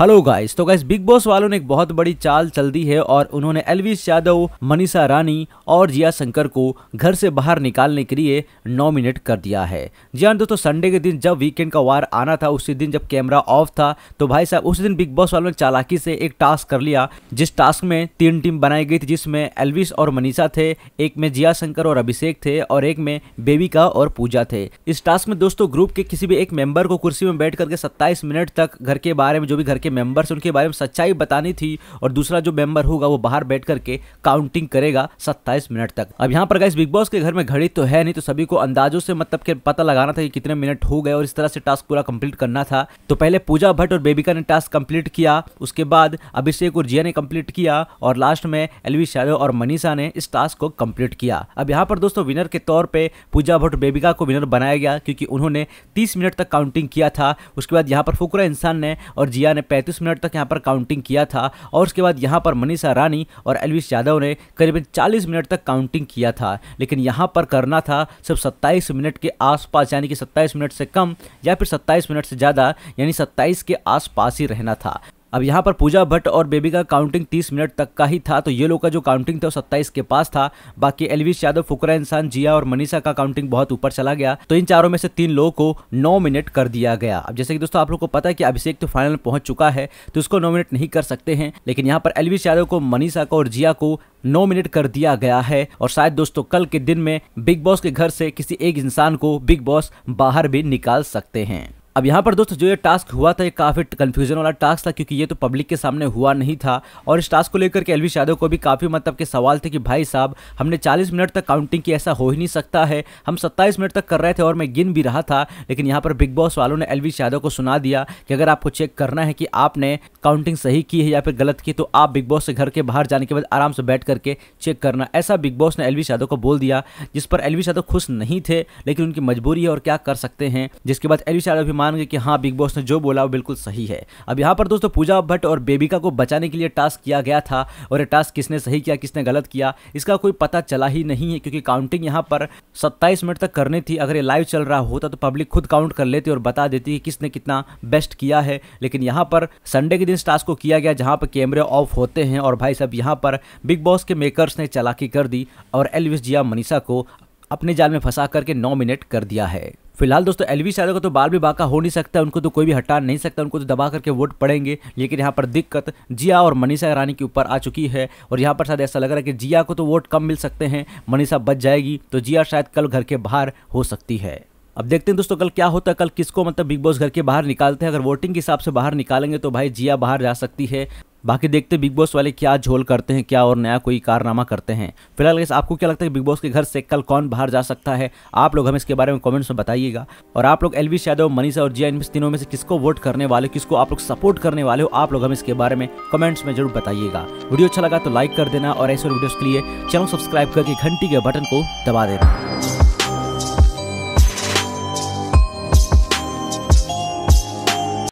hello guys तो guys big boss वालों ने एक बहुत बड़ी चाल चल दी है और उन्होंने एलविश यादव मनीषा रानी और जिया शंकर को घर से बाहर निकालने के लिए नॉमिनेट कर दिया है जी हाँ दोस्तों संडे के दिन जब वीकेंड का वार आना था उसी दिन जब कैमरा ऑफ था तो भाई साहब उस दिन बिग बॉस वालों ने चालाकी से एक टास्क कर लिया जिस टास्क में तीन टीम बनाई गई थी जिसमें एलविश और मनीषा थे एक में जिया शंकर और अभिषेक थे और एक में बेबिका और पूजा थे इस टास्क में दोस्तों ग्रुप के किसी भी एक मेंबर को कुर्सी में बैठ करके सत्ताईस मिनट तक घर के बारे में जो भी घर के के मेंबर्स उनके बारे में सच्चाई बतानी थी और दूसरा जो मेंबर होगा वो बाहर बैठ करके काउंटिंग करेगा सत्ताईस मिनट तक अब यहाँ पर गाइस बिग बॉस के घर में घड़ी तो है नहीं तो सभी को अंदाजों से मतलब के पता लगाना था कि कितने मिनट हो गए और इस तरह से टास्क पूरा कंप्लीट करना था तो पहले पूजा भट्ट और बेबिका ने टास्क कंप्लीट किया उसके बाद अभिषेक और जिया ने कंप्लीट किया और लास्ट में एलवी शादव और मनीषा ने इस टास्क को कंप्लीट किया अब यहाँ पर दोस्तों विनर के तौर पर पूजा भट्ट बेबिका को विनर बनाया गया क्योंकि उन्होंने तीस मिनट तक काउंटिंग किया था उसके बाद यहाँ पर फुकरा इंसान ने और जिया ने पैंतीस मिनट तक यहाँ पर काउंटिंग किया था और उसके बाद यहाँ पर मनीषा रानी और एलविस यादव ने करीबन चालीस मिनट तक काउंटिंग किया था लेकिन यहाँ पर करना था सिर्फ सत्ताईस मिनट के आसपास यानी कि सत्ताईस मिनट से कम या फिर सत्ताईस मिनट से ज़्यादा यानी सत्ताईस के आसपास ही रहना था अब यहाँ पर पूजा भट्ट और बेबी का काउंटिंग 30 मिनट तक का ही था तो ये लोग का जो काउंटिंग था वो सत्ताईस के पास था बाकी एलविश यादव फुकरा इंसान जिया और मनीषा का काउंटिंग बहुत ऊपर चला गया तो इन चारों में से तीन लोगों को मिनट कर दिया गया अब जैसे कि दोस्तों आप लोग को पता है कि अभिषेक तो फाइनल पहुंच चुका है तो उसको नॉमिनेट नहीं कर सकते हैं लेकिन यहाँ पर एलविश यादव को मनीषा को और जिया को नौ मिनट कर दिया गया है और शायद दोस्तों कल के दिन में बिग बॉस के घर से किसी एक इंसान को बिग बॉस बाहर भी निकाल सकते हैं अब यहाँ पर दोस्तों जो ये टास्क हुआ था ये काफ़ी कन्फ्यूजन वाला टास्क था क्योंकि ये तो पब्लिक के सामने हुआ नहीं था और इस टास्क को लेकर के एलवी यादव को भी काफ़ी मतलब के सवाल थे कि भाई साहब हमने 40 मिनट तक काउंटिंग की ऐसा हो ही नहीं सकता है हम 27 मिनट तक कर रहे थे और मैं गिन भी रहा था लेकिन यहाँ पर बिग बॉस वालों ने एलविश यादव को सुना दिया कि अगर आपको चेक करना है कि आपने काउंटिंग सही की है या फिर गलत की तो आप बिग बॉस से घर के बाहर जाने के बाद आराम से बैठ करके चेक करना ऐसा बिग बॉस ने एलवी यादव को बोल दिया जिस पर एलविश यादव खुश नहीं थे लेकिन उनकी मजबूरी है और क्या कर सकते हैं जिसके बाद एलवी यादव भी मान गए कि हाँ बिग बॉस ने जो बोला वो बिल्कुल सही है अब यहाँ पर दोस्तों पूजा भट्ट और बेबिका को बचाने के लिए टास्क किया गया था और ये टास्क किसने सही किया किसने गलत किया इसका कोई पता चला ही नहीं है क्योंकि काउंटिंग यहाँ पर सत्ताईस मिनट तक करनी थी अगर ये लाइव चल रहा होता तो पब्लिक खुद काउंट कर लेती और बता देती कि किसने कितना बेस्ट किया है लेकिन यहाँ पर संडे के दिन इस टास्क को किया गया जहाँ पर कैमरे ऑफ होते हैं और भाई साहब यहाँ पर बिग बॉस के मेकर्स ने चलाकी कर दी और एलविस जिया मनीषा को अपने जाल में फंसा करके नॉमिनेट कर दिया है फिलहाल दोस्तों एलविस यादव का तो बाल भी बाका हो नहीं सकता उनको तो कोई भी हटा नहीं सकता उनको तो दबा करके वोट पड़ेंगे लेकिन यहाँ पर दिक्कत जिया और मनीषा रानी के ऊपर आ चुकी है और यहाँ पर शायद ऐसा लग रहा है कि जिया को तो वोट कम मिल सकते हैं मनीषा बच जाएगी तो जिया शायद कल घर के बाहर हो सकती है अब देखते हैं दोस्तों कल क्या होता है कल किसको मतलब बिग बॉस घर के बाहर निकालते हैं अगर वोटिंग के हिसाब से बाहर निकालेंगे तो भाई जिया बाहर जा सकती है बाकी देखते बिग बॉस वाले क्या झोल करते हैं क्या और नया कोई कारनामा करते हैं फिलहाल इस आपको क्या लगता है बिग बॉस के घर से कल कौन बाहर जा सकता है आप लोग हमें इसके बारे में कमेंट्स में बताइएगा और आप लोग एलवी यादव मनीषा और जिया इन तीनों में से किसको वोट करने वाले किसको आप लोग सपोर्ट करने वाले हो आप लोग हमें इसके बारे में कमेंट्स में जरूर बताइएगा वीडियो अच्छा लगा तो लाइक कर देना और ऐसे वीडियो के लिए चैनल सब्सक्राइब करके घंटी के बटन को दबा देना